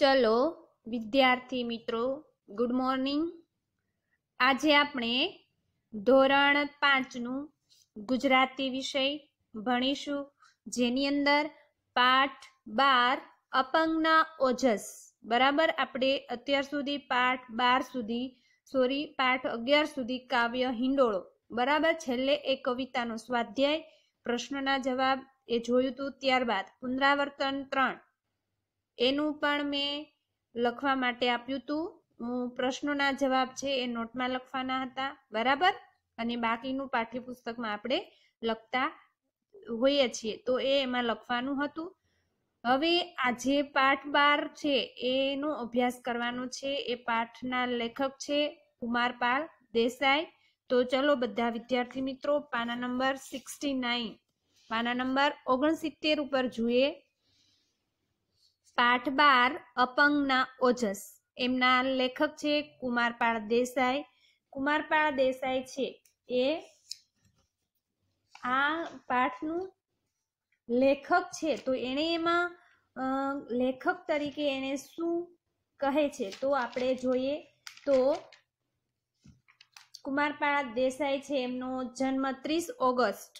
ચલો વિદ્યાર્થી મિત્રો ગુડ મોર્નિંગ આજે આપણે ધોરણ પાંચનું ગુજરાતી વિષય ભણીશું જેની અંદર પાઠ બાર અપંગના ઓજસ બરાબર આપણે અત્યાર સુધી પાઠ બાર સુધી સોરી પાઠ અગિયાર સુધી કાવ્ય હિંડોળો બરાબર છેલ્લે એ કવિતાનો સ્વાધ્યાય પ્રશ્નના જવાબ એ જોયું હતું ત્યારબાદ પુનરાવર્તન ત્રણ એનું પણ મેં લખવા માટે આપ્યું હતું હું પ્રશ્નોના જવાબ છે એ નોટમાં લખવાના હતા બરાબર અને બાકીનું પાઠ્યપુસ્તકમાં આપણે લખતા હોઈએ છીએ તો એ એમાં લખવાનું હતું હવે આ જે પાઠ બાર છે એનો અભ્યાસ કરવાનો છે એ પાઠના લેખક છે કુમારપાલ દેસાઈ તો ચલો બધા વિદ્યાર્થી મિત્રો પાના નંબર સિક્સટી નાઇન પાના નંબર ઓગણસિત્તેર ઉપર જોઈએ પાઠ બાર અપંગના ઓજસ એમના લેખક છે કુમારપાળ દેસાઈ કુમારપાળ દેસાઈ છે એ આ પાઠનું લેખક છે તો એણે એમાં લેખક તરીકે એને શું કહે છે તો આપણે જોઈએ તો કુમારપાળ દેસાઈ છે એમનો જન્મ ત્રીસ ઓગસ્ટ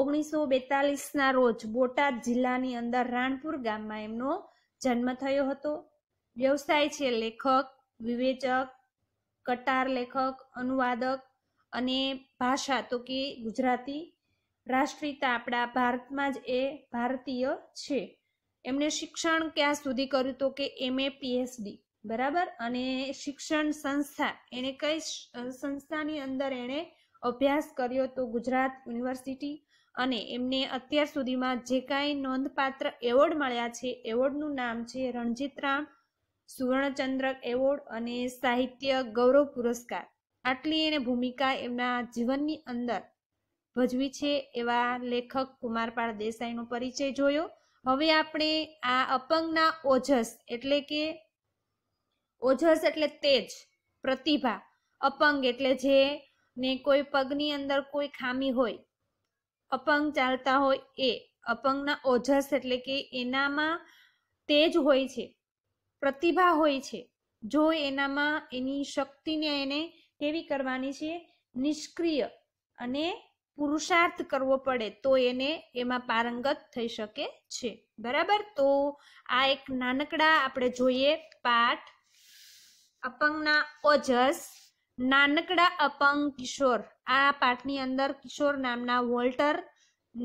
ઓગણીસો બેતાલીસના રોજ બોટાદ જિલ્લાની અંદર રાણપુર ગામમાં એમનો જન્મ થયો હતો વ્યવસાય છે લેખક વિવેચક કટાર લેખક અનુવાદક અને ભાષા તો કે ગુજરાતી રાષ્ટ્રીયતા આપણા ભારતમાં જ એ ભારતીય છે એમણે શિક્ષણ ક્યાં સુધી કર્યું તો કે એમ એ પીએચડી બરાબર અને શિક્ષણ સંસ્થા એને કઈ સંસ્થાની અંદર એણે અભ્યાસ કર્યો તો ગુજરાત યુનિવર્સિટી અને એમને અત્યાર સુધીમાં જે કાંઈ નોંધપાત્ર એવોર્ડ મળ્યા છે એવોર્ડનું નામ છે રણજીત રામ સુવર્ણચંદ્રક એવોર્ડ અને સાહિત્ય ગૌરવ પુરસ્કાર આટલી એને ભૂમિકા એમના જીવનની અંદર ભજવી છે એવા લેખક કુમારપાળ દેસાઈનો પરિચય જોયો હવે આપણે આ અપંગના ઓજસ એટલે કે ઓજસ એટલે તેજ પ્રતિભા અપંગ એટલે જે ને કોઈ પગની અંદર કોઈ ખામી હોય અપંગ ચાલતા હોય એ અપંગના ઓજસ એટલે કે એનામાં તેજ હોય છે પ્રતિભા હોય છે જો એનામાં એની શક્તિને એને કેવી કરવાની છે નિષ્ક્રિય અને પુરુષાર્થ કરવો પડે તો એને એમાં પારંગત થઈ શકે છે બરાબર તો આ એક નાનકડા આપણે જોઈએ પાઠ અપંગના ઓજસ નાનકડા અપંગ કિશોર આ પાઠની અંદર કિશોર નામના વોલ્ટર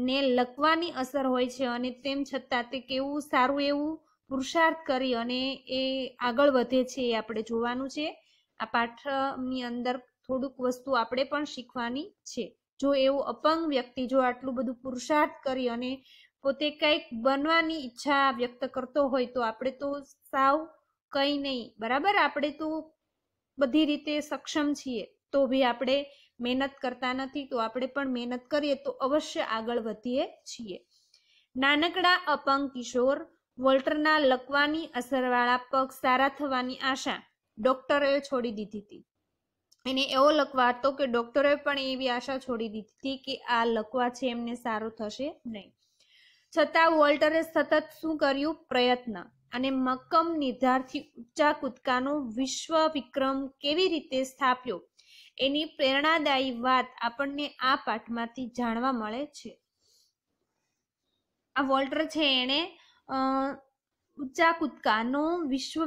ને લકવાની અસર હોય છે અને તેમ છતાં તે કેવું સારું એવું પુરુષાર્થ કરી અને એ આગળ વધે છે એ આપણે જોવાનું છે આ પાઠની અંદર થોડુંક વસ્તુ આપણે પણ શીખવાની છે જો એવો અપંગ વ્યક્તિ જો આટલું બધું પુરુષાર્થ કરી અને પોતે કંઈક બનવાની ઈચ્છા વ્યક્ત કરતો હોય તો આપણે તો સાવ કંઈ નહીં બરાબર આપણે તો બધી રીતે સક્ષમ છીએ તો બી આપણે મહેનત કરતા નથી તો આપણે પણ મહેનત કરીએ તો અવશ્ય આગળ વધીએ છીએ નાનકડા અપંગ કિશોર વોલ્ટરના લકવાની અસરવાળા પગ સારા થવાની આશા ડોક્ટરોએ છોડી દીધી હતી એને એવો હતો કે ડોક્ટરોએ પણ એવી આશા છોડી દીધી હતી કે આ લકવા છે એમને સારો થશે નહીં છતાં વોલ્ટરે સતત શું કર્યું પ્રયત્ન અને મક્કમ નિર્ધારથી ઊંચા કૂદકાનો વિશ્વ વિક્રમ કેવી રીતે સ્થાપ્યો એની પ્રેરણાદાયી વાત આપણને આ પાઠમાંથી જાણવા મળે છે આ વોલ્ટર છે એણે ઊંચા કૂદકાનો વિશ્વ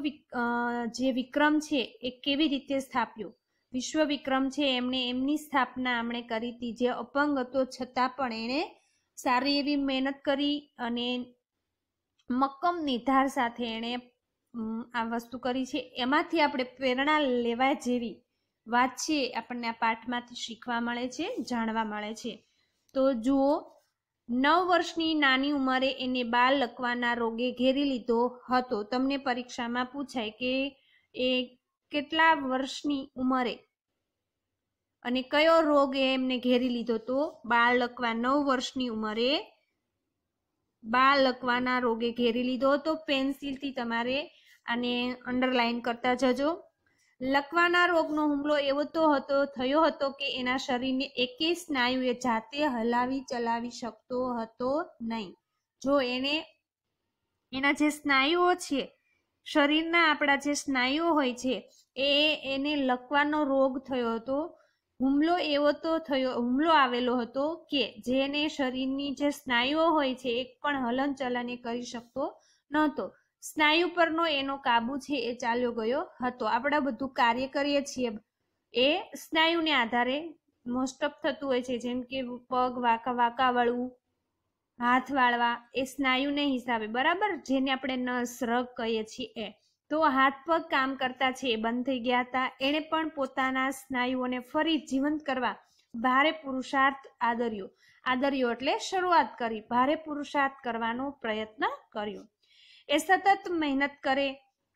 જે વિક્રમ છે એ કેવી રીતે સ્થાપ્યો વિશ્વ વિક્રમ છે એમણે એમની સ્થાપના એમણે કરી હતી જે અપંગ હતો છતાં પણ એણે સારી એવી મહેનત કરી અને મક્કમ નિધાર સાથે એણે આ વસ્તુ કરી છે એમાંથી આપણે પ્રેરણા લેવા જેવી વાત છે આપણને આ પાઠમાંથી શીખવા મળે છે જાણવા મળે છે તો જુઓ નવ વર્ષની નાની ઉંમરે એને બાળ લકવાના રોગે ઘેરી લીધો હતો તમને પરીક્ષામાં પૂછાય કે એ કેટલા વર્ષની ઉંમરે અને કયો રોગ એમને ઘેરી લીધો તો બાળ બાળકવા નવ વર્ષની ઉંમરે બાળ બાળકવાના રોગે ઘેરી લીધો તો પેન્સિલથી તમારે આને અંડરલાઈન કરતા જજો લકવાના રોગનો હુમલો એવો તો હતો થયો હતો કે એના શરીરને એકેય સ્નાયુએ જાતે હલાવી ચલાવી શકતો હતો નહીં જો એને એના જે સ્નાયુઓ છે શરીરના આપણા જે સ્નાયુઓ હોય છે એ એને લકવાનો રોગ થયો હતો હુમલો એવો તો થયો હુમલો આવેલો હતો કે જેને શરીરની જે સ્નાયુઓ હોય છે એક પણ હલનચલન એ કરી શકતો નહોતો સ્નાયુ પરનો એનો કાબુ છે એ ચાલ્યો ગયો હતો આપણે બધું કાર્ય કરીએ છીએ એ સ્નાયુને આધારે મોસ્ટઅપ થતું હોય છે જેમ કે પગ વાંકા વાંકા વળવું હાથ વાળવા એ સ્નાયુને હિસાબે બરાબર જેને આપણે નસ રગ કહીએ છીએ એ તો હાથ પગ કામ કરતા છે એ બંધ થઈ ગયા હતા એણે પણ પોતાના સ્નાયુઓને ફરી જીવંત કરવા ભારે પુરુષાર્થ આદર્યો આદર્યો એટલે શરૂઆત કરી ભારે પુરુષાર્થ કરવાનો પ્રયત્ન કર્યો એ સતત મહેનત કરે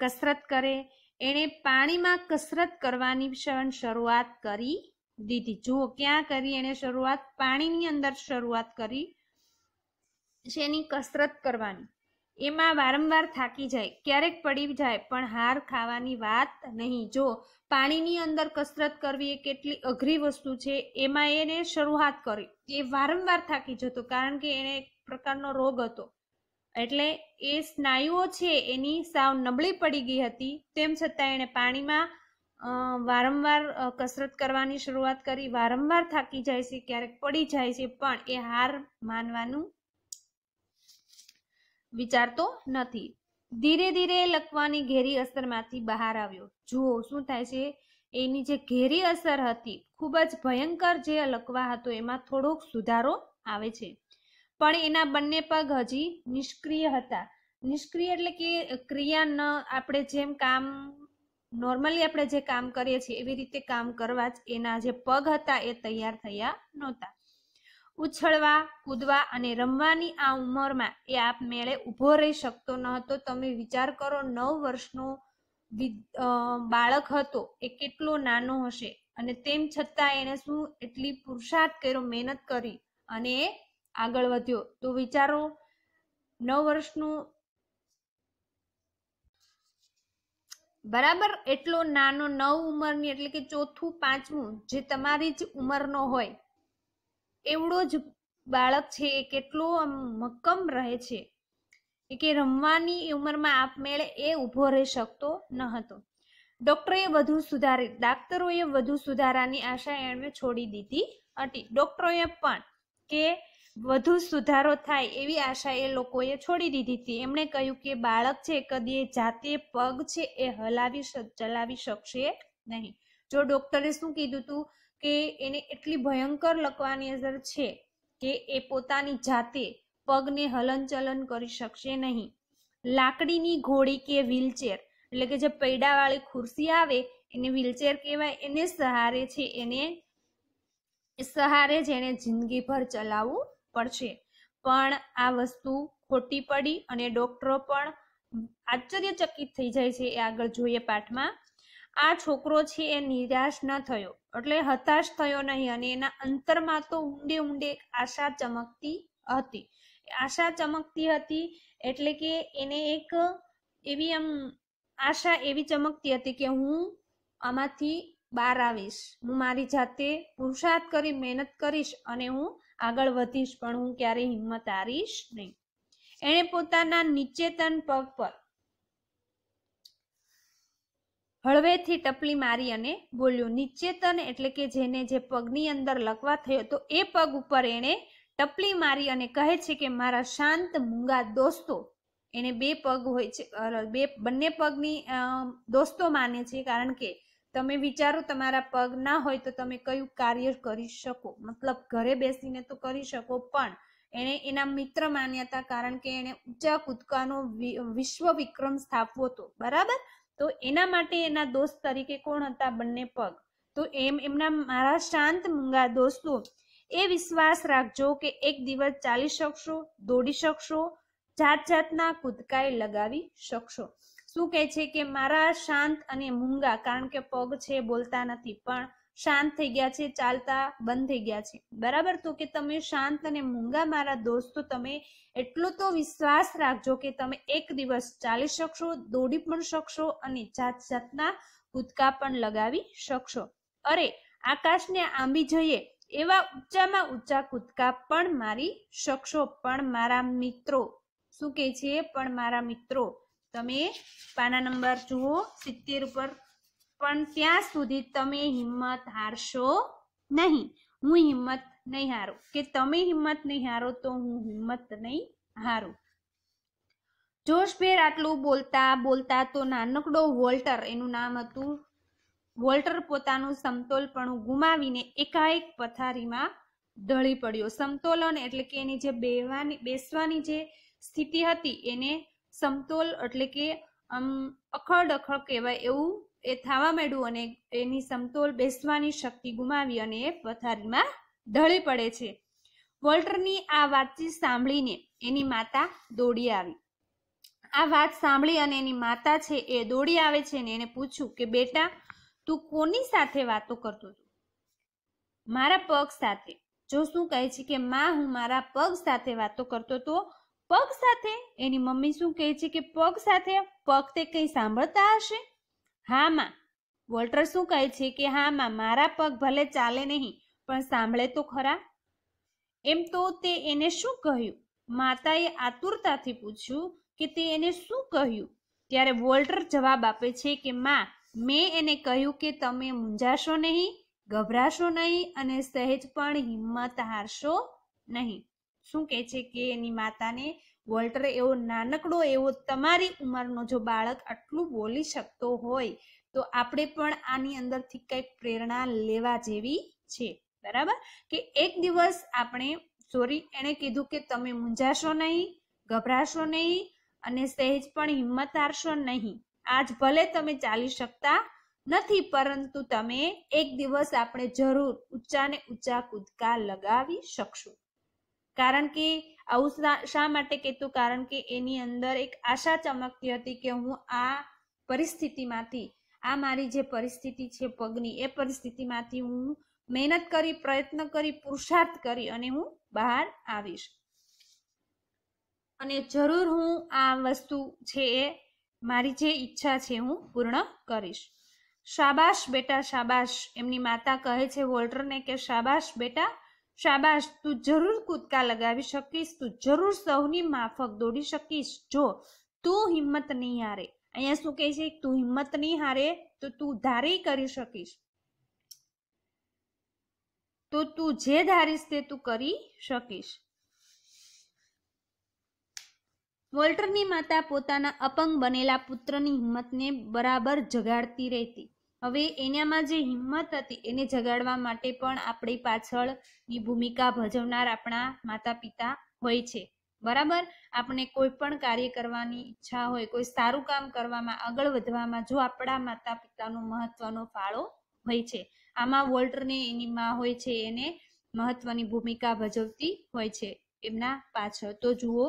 કસરત કરે એણે પાણીમાં કસરત કરવાની શરૂઆત કરી દીધી જુઓ ક્યાં કરી એણે શરૂઆત પાણીની અંદર શરૂઆત કરી જેની કસરત કરવાની એમાં વારંવાર થાકી જાય ક્યારેક પડી જાય પણ હાર ખાવાની વાત નહીં જો પાણીની અંદર કસરત કરવી એ કેટલી અઘરી વસ્તુ છે એમાં એને શરૂઆત કરી એ વારંવાર થાકી જતો કારણ કે એને એક પ્રકારનો રોગ હતો એટલે એ સ્નાયુઓ છે એની સાવ નબળી પડી ગઈ હતી તેમ છતાં એણે પાણીમાં વારંવાર કસરત કરવાની શરૂઆત કરી વારંવાર થાકી જાય છે ક્યારેક પડી જાય છે પણ એ હાર માનવાનું વિચારતો નથી ધીરે ધીરે લખવાની ઘેરી અસરમાંથી બહાર આવ્યો જુઓ શું થાય છે એની જે ઘેરી અસર હતી ખૂબ જ ભયંકર જે લકવા હતો એમાં થોડોક સુધારો આવે છે પણ એના બંને પગ હજી નિષ્ક્રિય હતા નિષ્ક્રિય એટલે કે ક્રિયા ન આપણે જેમ કામ નોર્મલી આપણે જે કામ કરીએ છીએ એવી રીતે કામ કરવા જ એના જે પગ હતા એ તૈયાર થયા નહોતા ઉછળવા કૂદવા અને રમવાની આ ઉંમરમાં એ આપ મેળે ઊભો રહી શકતો ન હતો તમે વિચાર કરો નવ વર્ષનો બાળક હતો એ કેટલો નાનો હશે અને તેમ છતાં એણે શું એટલી પુરુષાર્થ કર્યો મહેનત કરી અને આગળ વધ્યો તો વિચારો નવ વર્ષનું બરાબર એટલો નાનો નવ ઉંમરની એટલે કે ચોથું પાંચમું જે તમારી જ ઉંમરનો હોય એવડો જ બાળક છે એ કેટલો મક્કમ રહે છે એ કે રમવાની ઉંમરમાં આપમેળે એ ઊભો રહી શકતો ન હતો ડોક્ટરોએ વધુ સુધારી ડાક્ટરોએ વધુ સુધારાની આશા એણે છોડી દીધી હતી ડોક્ટરોએ પણ કે વધુ સુધારો થાય એવી આશા એ લોકોએ છોડી દીધી હતી એમણે કહ્યું કે બાળક છે કદી જાતે પગ છે એ હલાવી ચલાવી શકશે નહીં જો ડોક્ટરે શું કીધું હતું કે એને એટલી ભયંકર લકવાની અસર છે કે એ પોતાની જાતે પગને હલનચલન કરી શકશે નહીં લાકડીની ઘોડી કે વ્હીલચેર એટલે કે જે પૈડાવાળી ખુરશી આવે એને વ્હીલચેર કહેવાય એને સહારે છે એને સહારે એને જિંદગીભર ચલાવવું પડશે પણ આ વસ્તુ ખોટી પડી અને ડોક્ટરો પણ આશ્ચર્યચકિત થઈ જાય છે એ આગળ જોઈએ પાઠમાં આ છોકરો છે એ નિરાશ ન થયો એટલે હતાશ થયો નહીં અને એના અંતરમાં તો ઊંડે ઊંડે આશા ચમકતી હતી આશા ચમકતી હતી એટલે કે એને એક એવી એમ આશા એવી ચમકતી હતી કે હું આમાંથી બહાર આવીશ હું મારી જાતે પુરુષાર્થ કરી મહેનત કરીશ અને હું આગળ વધીશ પણ હું ક્યારેય હિંમત હારીશ નહીં એણે પોતાના નિચેતન પગ પર હળવેથી ટપલી મારી અને બોલ્યું નિચેતન એટલે કે જેને જે પગની અંદર લકવા થયો તો એ પગ ઉપર એણે ટપલી મારી અને કહે છે કે મારા શાંત મૂંગા દોસ્તો એને બે પગ હોય છે બે બંને પગની દોસ્તો માને છે કારણ કે તમે વિચારો તમારા પગ ના હોય તો તમે કયું કાર્ય કરી શકો મતલબ ઘરે બેસીને તો કરી શકો પણ એણે એના મિત્ર માન્યા કારણ કે એણે ઊંચા કૂદકાનો વિશ્વ વિક્રમ સ્થાપવો હતો બરાબર તો એના માટે એના દોસ્ત તરીકે કોણ હતા બંને પગ તો એમ એમના મારા શાંત મૂંગા દોસ્તો એ વિશ્વાસ રાખજો કે એક દિવસ ચાલી શકશો દોડી શકશો જાત જાતના કૂદકાએ લગાવી શકશો શું કહે છે કે મારા શાંત અને મૂંગા કારણ કે પગ છે બોલતા નથી પણ શાંત થઈ ગયા છે ચાલતા બંધ થઈ ગયા છે બરાબર તો કે તમે શાંત અને મૂંગા મારા દોસ્તો તમે એટલો તો વિશ્વાસ રાખજો કે તમે એક દિવસ ચાલી શકશો દોડી પણ શકશો અને જાત જાતના કૂદકા પણ લગાવી શકશો અરે આકાશને આંબી જઈએ એવા ઊંચામાં ઊંચા કૂદકા પણ મારી શકશો પણ મારા મિત્રો શું કે છે પણ મારા મિત્રો તમે પાના નંબર જુઓ સિત્તેર ઉપર પણ ત્યાં સુધી તમે હિંમત હારશો નહીં હું હિંમત નહીં હારો કે તમે હિંમત નહીં હારો તો હું હિંમત નહીં હારું જોશભેર આટલું બોલતા બોલતા તો નાનકડો વોલ્ટર એનું નામ હતું વોલ્ટર પોતાનું સમતોલપણું ગુમાવીને એકાએક પથારીમાં ઢળી પડ્યો સમતોલન એટલે કે એની જે બેવાની બેસવાની જે સ્થિતિ હતી એને સમતોલ એટલે કે આમ અખડ અખડ કહેવાય એવું એ થવા માંડ્યું અને એની સમતોલ બેસવાની શક્તિ ગુમાવી અને એ પથારીમાં ઢળી પડે છે વોલ્ટરની આ વાતચીત સાંભળીને એની માતા દોડી આવી આ વાત સાંભળી અને એની માતા છે એ દોડી આવે છે ને એને પૂછ્યું કે બેટા તું કોની સાથે વાતો કરતો હતો મારા પગ સાથે જો શું કહે છે કે માં હું મારા પગ સાથે વાતો કરતો હતો પગ સાથે એની મમ્મી શું કહે છે કે પગ સાથે પગ તે કંઈ સાંભળતા હશે હા માં વોલ્ટર શું કહે છે કે હા માં મારા પગ ભલે ચાલે નહીં પણ સાંભળે તો ખરા એમ તો તે એને શું કહ્યું માતાએ આતુરતાથી પૂછ્યું કે તે એને શું કહ્યું ત્યારે વોલ્ટર જવાબ આપે છે કે માં મેં એને કહ્યું કે તમે મૂંઝાશો નહીં ગભરાશો નહીં અને સહેજ પણ હિંમત હારશો નહીં શું કહે છે કે એની માતાને વોલ્ટર એવો નાનકડો એવો તમારી ઉંમરનો જો બાળક આટલું બોલી શકતો હોય તો આપણે પણ આની અંદરથી કંઈક પ્રેરણા લેવા જેવી છે બરાબર કે એક દિવસ આપણે સોરી એણે કીધું કે તમે મૂંઝાશો નહીં ગભરાશો નહીં અને સહેજ પણ હિંમત હારશો નહીં આજ ભલે તમે ચાલી શકતા નથી પરંતુ તમે એક દિવસ આપણે જરૂર ઊંચા ને ઊંચા કૂદકા લગાવી શકશો કારણ કે આવું શા માટે કહેતું કારણ કે એની અંદર એક આશા ચમકતી હતી કે હું આ પરિસ્થિતિમાંથી આ મારી જે પરિસ્થિતિ છે પગની એ પરિસ્થિતિમાંથી હું મહેનત કરી પ્રયત્ન કરી પુરુષાર્થ કરી અને હું બહાર આવીશ અને જરૂર હું આ વસ્તુ છે એ મારી જે ઈચ્છા છે હું પૂર્ણ કરીશ શાબાશ બેટા શાબાશ એમની માતા કહે છે વોલ્ટરને કે શાબાશ બેટા શાબાશ તું જરૂર કૂદકા લગાવી શકીશ તું જરૂર સૌની માફક દોડી શકીશ જો તું હિંમત નહીં હારે અહીંયા શું કહે છે તું હિંમત નહીં હારે તો તું ધારી કરી શકીશ તો તું જે ધારીશ તે તું કરી શકીશ વોલ્ટરની માતા પોતાના અપંગ બનેલા પુત્રની હિંમતને બરાબર જગાડતી રહેતી હવે એનામાં જે હિંમત હતી એને જગાડવા માટે પણ આપણી પાછળની ભૂમિકા ભજવનાર આપણા માતા પિતા હોય છે બરાબર આપણે કોઈ પણ કાર્ય કરવાની ઈચ્છા હોય કોઈ સારું કામ કરવામાં આગળ વધવામાં જો આપણા માતા પિતાનો મહત્વનો ફાળો હોય છે આમાં વોલ્ટરને એની માં હોય છે એને મહત્વની ભૂમિકા ભજવતી હોય છે એમના પાછળ તો જુઓ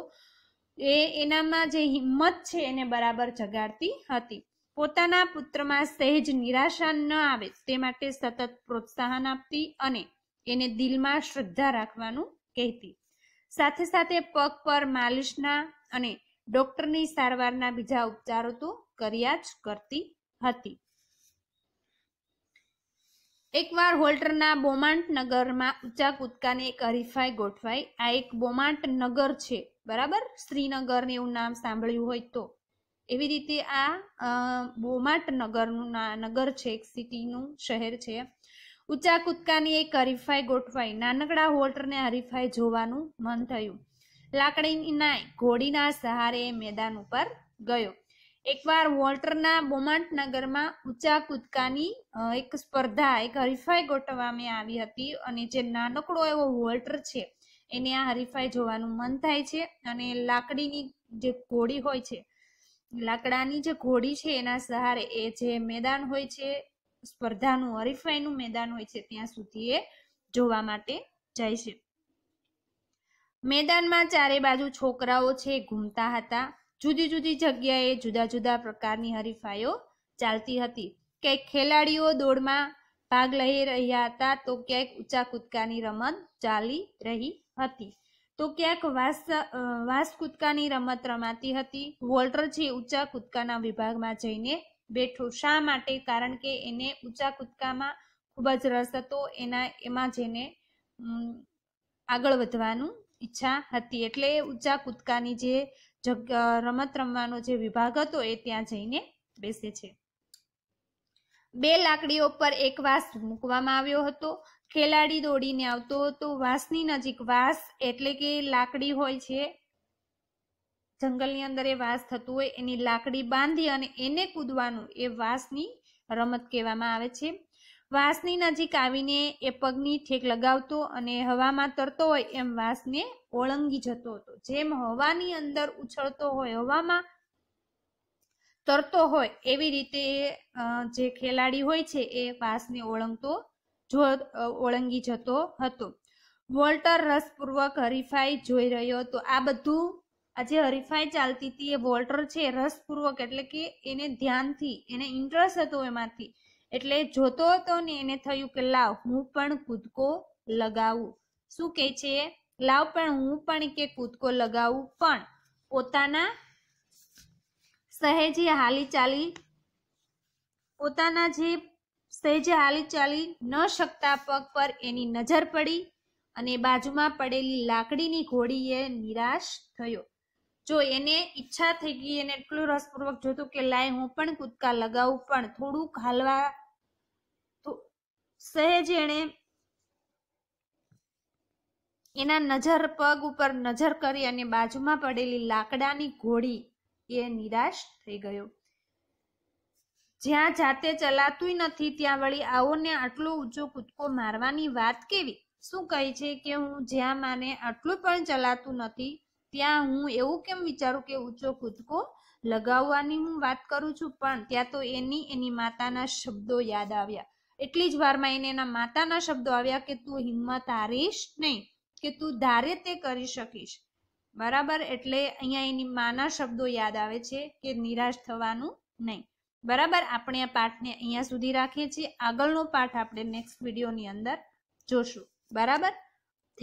એ એનામાં જે હિંમત છે એને બરાબર જગાડતી હતી પોતાના પુત્રમાં સહેજ નિરાશા ન આવે તે માટે સતત પ્રોત્સાહન આપતી અને એને દિલમાં શ્રદ્ધા રાખવાનું કહેતી સાથે સાથે પગ પર માલિશના અને ડોક્ટરની સારવારના બીજા ઉપચારો તો કર્યા જ કરતી હતી એકવાર હોલ્ટરના બોમાન્ટ નગરમાં ઊંચા કૂદકાને એક હરીફાઈ ગોઠવાઈ આ એક બોમાન્ટ નગર છે બરાબર શ્રીનગરને એવું નામ સાંભળ્યું હોય તો એવી રીતે આ બોમાટ નગરનું નગર છે એક સિટીનું શહેર છે ઊંચા કૂદકાની એક હરીફાઈ ગોઠવાઈ નાનકડા હોલ્ટરને હરીફાઈ જોવાનું મન થયું લાકડીના ઘોડીના સહારે મેદાન ઉપર ગયો એકવાર વોલ્ટરના બોમાન્ટ નગરમાં ઊંચા કૂદકાની એક સ્પર્ધા એક હરીફાઈ ગોઠવવામાં આવી હતી અને જે નાનકડો એવો વોલ્ટર છે એને આ હરીફાઈ જોવાનું મન થાય છે અને લાકડીની જે ઘોડી હોય છે લાકડાની જે ઘોડી છે એના સહારે એ જે મેદાન હોય છે સ્પર્ધાનું હરીફાઈનું મેદાન હોય છે ત્યાં સુધી એ જોવા માટે જાય છે મેદાનમાં ચારે બાજુ છોકરાઓ છે ઘૂમતા હતા જુદી જુદી જગ્યાએ જુદા જુદા પ્રકારની હરીફાઈઓ ચાલતી હતી ક્યાંક ખેલાડીઓ દોડમાં ભાગ લઈ રહ્યા હતા તો ક્યાંક ઊંચા કૂદકાની રમત ચાલી રહી હતી તો ક્યાંક વાસ વાસ કૂદકાની રમત રમાતી હતી વોલ્ટર જે ઊંચા કૂદકાના વિભાગમાં જઈને બેઠો શા માટે કારણ કે એને ઊંચા કૂદકામાં ખૂબ જ રસ હતો એના એમાં જેને આગળ વધવાનું ઈચ્છા હતી એટલે ઊંચા કૂદકાની જે રમત રમવાનો જે વિભાગ હતો એ ત્યાં જઈને બેસે છે બે લાકડીઓ પર એક વાસ મૂકવામાં આવ્યો હતો ખેલાડી દોડીને આવતો તો વાસની નજીક વાસ એટલે કે લાકડી હોય છે જંગલની અંદર એ વાસ થતું હોય એની લાકડી બાંધી અને એને કૂદવાનું એ વાસની રમત કહેવામાં આવે છે વાસની નજીક આવીને એ પગની ઠેક લગાવતો અને હવામાં તરતો હોય એમ વાસને ઓળંગી જતો હતો જેમ હવાની અંદર ઉછળતો હોય હવામાં તરતો હોય એવી રીતે જે ખેલાડી હોય છે એ વાસને ઓળંગતો જો ઓળંગી જતો હતો વોલ્ટર રસપૂર્વક હરીફાઈ જોઈ રહ્યો હતો આ બધું આ જે હરીફાઈ ચાલતી હતી એ વોલ્ટર છે રસપૂર્વક એટલે કે એને ધ્યાનથી એને ઇન્ટરેસ્ટ હતો એમાંથી એટલે જોતો હતો ને એને થયું કે લાવ હું પણ કૂદકો લગાવું શું કે છે લાવ પણ હું પણ કે કૂદકો લગાવું પણ પોતાના સહેજી હાલી ચાલી પોતાના જે સહેજે હાલી ચાલી ન શકતા પગ પર એની નજર પડી અને બાજુમાં પડેલી લાકડીની ઘોડીએ નિરાશ થયો જો એને ઈચ્છા થઈ ગઈ એને એટલું રસપૂર્વક જોતું કે લાય હું પણ કૂદકા લગાવું પણ થોડુંક હાલવા સહેજ એણે એના નજર પગ ઉપર નજર કરી અને બાજુમાં પડેલી લાકડાની ઘોડી એ નિરાશ થઈ ગયો જ્યાં જાતે ચલાતું નથી ત્યાં વળી આવોને આટલો ઊંચો કૂદકો મારવાની વાત કેવી શું કહે છે કે હું જ્યાં માને આટલું પણ ચલાતું નથી ત્યાં હું એવું કેમ વિચારું કે ઊંચો કૂદકો લગાવવાની હું વાત કરું છું પણ ત્યાં તો એની એની માતાના શબ્દો યાદ આવ્યા એટલી જ વારમાં એને એના માતાના શબ્દો આવ્યા કે તું હિંમત હારીશ નહીં કે તું ધારે તે કરી શકીશ બરાબર એટલે અહીંયા એની માના શબ્દો યાદ આવે છે કે નિરાશ થવાનું નહીં બરાબર આપણે આ પાઠને અહીંયા સુધી રાખીએ છીએ આગળનો પાઠ આપણે નેક્સ્ટ વિડીયોની અંદર જોશું બરાબર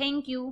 થેન્ક યુ